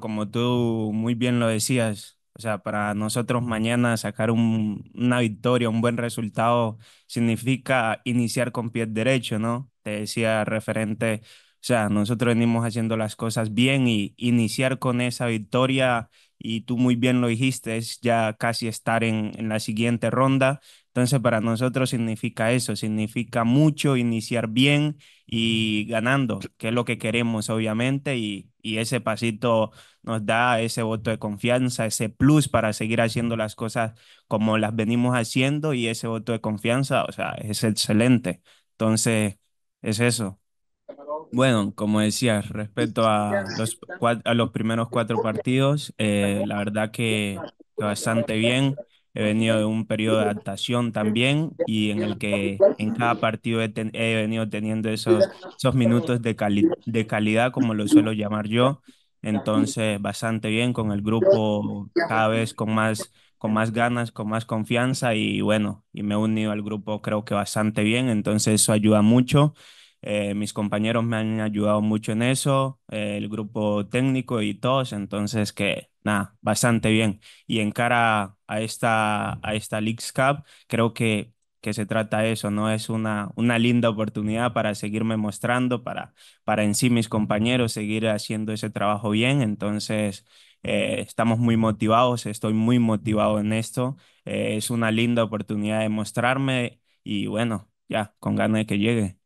como tú muy bien lo decías, o sea, para nosotros mañana sacar una victoria, un buen resultado, significa iniciar con pie derecho, ¿no? Te decía referente, o sea, nosotros venimos haciendo las cosas bien y iniciar con esa victoria, y tú muy bien lo dijiste, es ya casi estar en, en la siguiente ronda, entonces, para nosotros significa eso, significa mucho iniciar bien y ganando, que es lo que queremos, obviamente, y, y, ese pasito nos da ese voto de confianza, ese plus para seguir haciendo las cosas como las venimos haciendo y ese voto de confianza, o sea, es excelente. Entonces, es eso. Bueno, como decías, respecto a los, a los primeros cuatro partidos, eh, la verdad que bastante bien. He venido de un periodo de adaptación también y en el que en cada partido he, venido teniendo esos, esos minutos de, de calidad, como lo suelo llamar yo. Entonces, bastante bien con el grupo, cada vez con más, con más ganas, con más confianza y bueno, y me he unido al grupo creo que bastante bien, entonces eso ayuda mucho. Eh, mis compañeros me han ayudado mucho en eso, eh, el grupo técnico y todos, entonces que nada, bastante bien. Y en cara a esta, a esta Leagues Cup, creo que, que se trata de eso, ¿no? Es una, una linda oportunidad para seguirme mostrando, para, para en sí mis compañeros seguir haciendo ese trabajo bien, entonces... Eh, estamos muy motivados, estoy muy motivado en esto. es una linda oportunidad de mostrarme y bueno, ya, con ganas de que llegue.